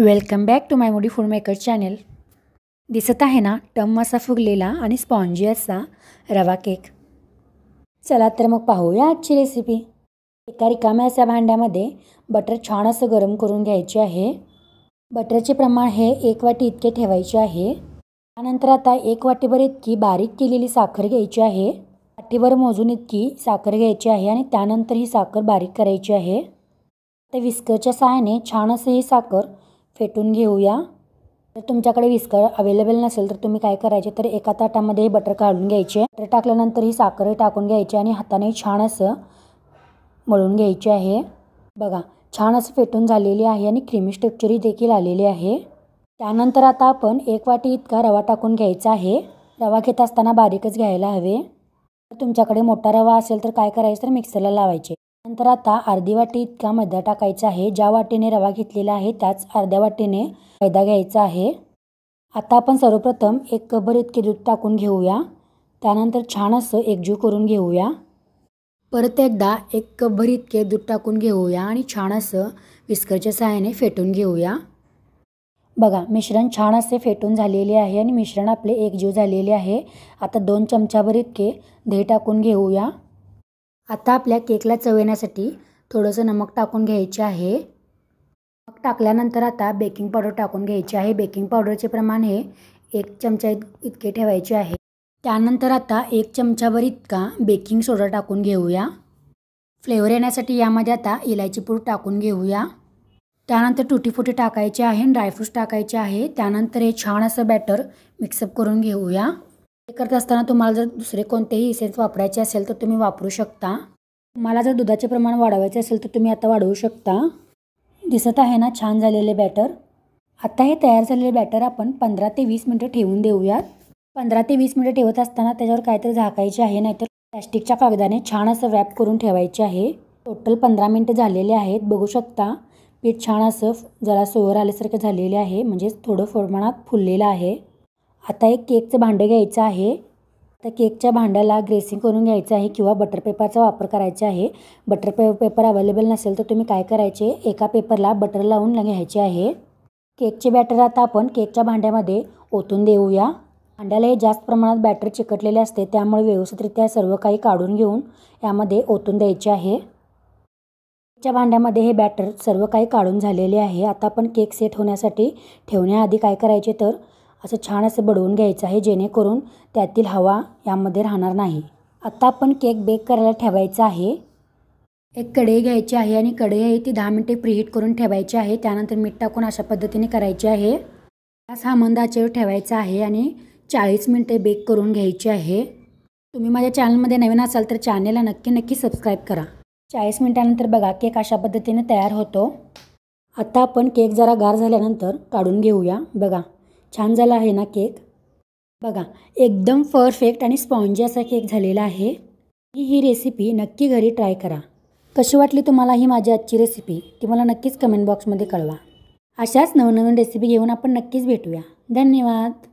welcome back to माय मुडी food maker channel दिसत आहे ना टम असा फुगलेला आणि स्पॉन्जी असा रवा केक चला तर मग पाहूया आजची रेसिपी एका रिकाम्या भांड्यामध्ये बटर छान असं गरम करून घ्यायचे आहे बटरचे प्रमाण हे एक वाटी इतके ठेवायचे आहे त्यानंतर आता एक वाटीभर इतकी बारीक केलेली साखर घ्यायची आहे वाटीभर मोजून इतकी साखर घ्यायची आहे आणि त्यानंतर ही साखर बारीक करायची आहे आता विस्करच्या सहाय्याने छान असं ही साखर फेटून घेऊया जर तुमच्याकडे विस्कळ अवेलेबल नसेल तर तुम्ही काय करायचे तर एका ताटामध्ये बटर काढून घ्यायचे बटर टाकल्यानंतर ही साखरही टाकून घ्यायची आणि हाताने छान असं मळून घ्यायची आहे बघा छान असं फेटून झालेली आहे आणि क्रीमी स्ट्रक्चरही देखील आलेली आहे त्यानंतर आता आपण एक वाटी इतका रवा टाकून घ्यायचा आहे रवा घेत असताना बारीकच घ्यायला हवे तुमच्याकडे मोठा रवा असेल तर काय करायचं तर मिक्सरला लावायचे नंतर आता अर्धी वाटी इतका मैदा टाकायचा आहे ज्या वाटीने रवा घेतलेला आहे त्याच अर्ध्या वाटीने मैदा घ्यायचा आहे आता आपण सर्वप्रथम एक कबर इतके दूध टाकून घेऊया त्यानंतर छान असं एकजीव करून घेऊया परत एकदा एक कबर इतके दूध टाकून घेऊया आणि छान असं विस्करच्या सहाय्याने फेटून घेऊया बघा मिश्रण छान असे फेटून झालेले आहे आणि मिश्रण आपले एकजीव झालेले आहे आता दोन चमच्याभर इतके दही टाकून घेऊया आता आपल्या केकला चव येण्यासाठी थोडंसं नमक टाकून घ्यायचे आहे नमक टाकल्यानंतर आता बेकिंग पावडर टाकून घ्यायची आहे बेकिंग पावडरचे प्रमाण हे एक चमचा इतके ठेवायचे आहे त्यानंतर आता एक चमचाभर इतका बेकिंग सोडा टाकून घेऊया फ्लेवर येण्यासाठी यामध्ये आता इलायची पूड टाकून घेऊया त्यानंतर तुटीफुटी टाकायचे आहे ड्रायफ्रूट्स टाकायचे आहे त्यानंतर हे छान असं बॅटर मिक्सअप करून घेऊया हे करत असताना तुम्हाला जर दुसरे कोणतेही इसेन्स वापरायचे असेल तर तुम्ही वापरू शकता तुम्हाला जर दुधाचे प्रमाण वाढवायचे असेल तर तुम्ही आता वाढवू शकता दिसत आहे ना छान झालेले बॅटर आता हे तयार झालेले बॅटर आपण पंधरा ते वीस मिनटं ठेवून देऊयात पंधरा ते वीस मिनटं ठेवत असताना त्याच्यावर काहीतरी झाकायचे आहे नाहीतर प्लॅस्टिकच्या कागदाने छान असं वॅप करून ठेवायचे आहे टोटल पंधरा मिनटं झालेले आहेत बघू शकता पीठ छान असं जरा सोवर आल्यासारखं झालेले आहे म्हणजेच थोडं प्रमाणात फुललेलं आहे आता एक केकचं भांडं घ्यायचं आहे तर केकच्या भांड्याला ग्रेसिंग करून घ्यायचं आहे किंवा बटर पेपरचा वापर करायचा आहे बटर पे पेपर अवेलेबल नसेल तर तुम्ही काय करायचे एका पेपरला बटर लावून घ्यायचे आहे केकचे बॅटर आता आपण केकच्या भांड्यामध्ये ओतून देऊया भांड्याला हे जास्त प्रमाणात बॅटर चिकटलेले असते त्यामुळे व्यवस्थितरित्या सर्व काही काढून घेऊन यामध्ये ओतून द्यायचे आहे केकच्या भांड्यामध्ये हे बॅटर सर्व काही काढून झालेले आहे आता आपण केक सेट होण्यासाठी ठेवण्याआधी काय करायचे तर असं छान असं बडवून घ्यायचं आहे जेणेकरून त्यातील हवा यामध्ये राहणार नाही आत्ता आपण केक बेक करायला ठेवायचा आहे एक कढई घ्यायची आहे आणि कढई आहे ती दहा मिनटे प्रीहीट करून ठेवायची आहे त्यानंतर मीठ टाकून अशा पद्धतीने करायची आहे गॅस हा मंदाचेवर ठेवायचा आहे आणि चाळीस मिनटे बेक करून घ्यायची आहे तुम्ही माझ्या चॅनलमध्ये नवीन असाल तर चॅनलला नक्की नक्की सबस्क्राईब करा चाळीस मिनटानंतर बघा केक अशा पद्धतीने तयार होतो आत्ता आपण केक जरा गार झाल्यानंतर काढून घेऊया बघा छान झाला आहे ना केक बघा एकदम परफेक्ट आणि स्पॉन्जी असा केक झालेला आहे ही ही रेसिपी नक्की घरी ट्राय करा कशी वाटली तुम्हाला ही माझी आजची रेसिपी ती मला नक्कीच कमेंट बॉक्समध्ये कळवा अशाच नवनवीन रेसिपी घेऊन आपण नक्कीच भेटूया धन्यवाद